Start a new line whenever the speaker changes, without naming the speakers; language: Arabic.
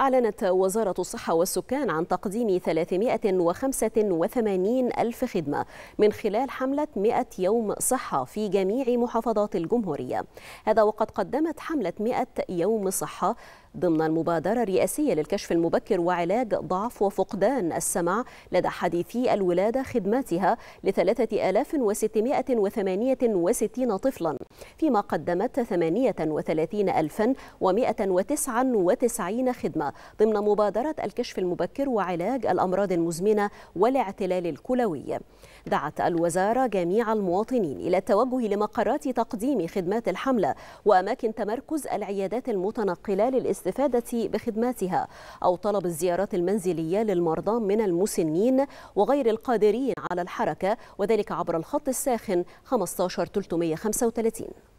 أعلنت وزارة الصحة والسكان عن تقديم 385 ألف خدمة من خلال حملة 100 يوم صحة في جميع محافظات الجمهورية هذا وقد قدمت حملة 100 يوم صحة ضمن المبادرة الرئاسية للكشف المبكر وعلاج ضعف وفقدان السمع لدى حديثي الولادة خدماتها ل 3668 طفلا فيما قدمت 38199 خدمة ضمن مبادرة الكشف المبكر وعلاج الأمراض المزمنة والاعتلال الكلوي دعت الوزارة جميع المواطنين إلى التوجه لمقرات تقديم خدمات الحملة وأماكن تمركز العيادات المتنقلة للإستخدام الاستفادة بخدماتها أو طلب الزيارات المنزلية للمرضى من المسنين وغير القادرين على الحركة وذلك عبر الخط الساخن 15335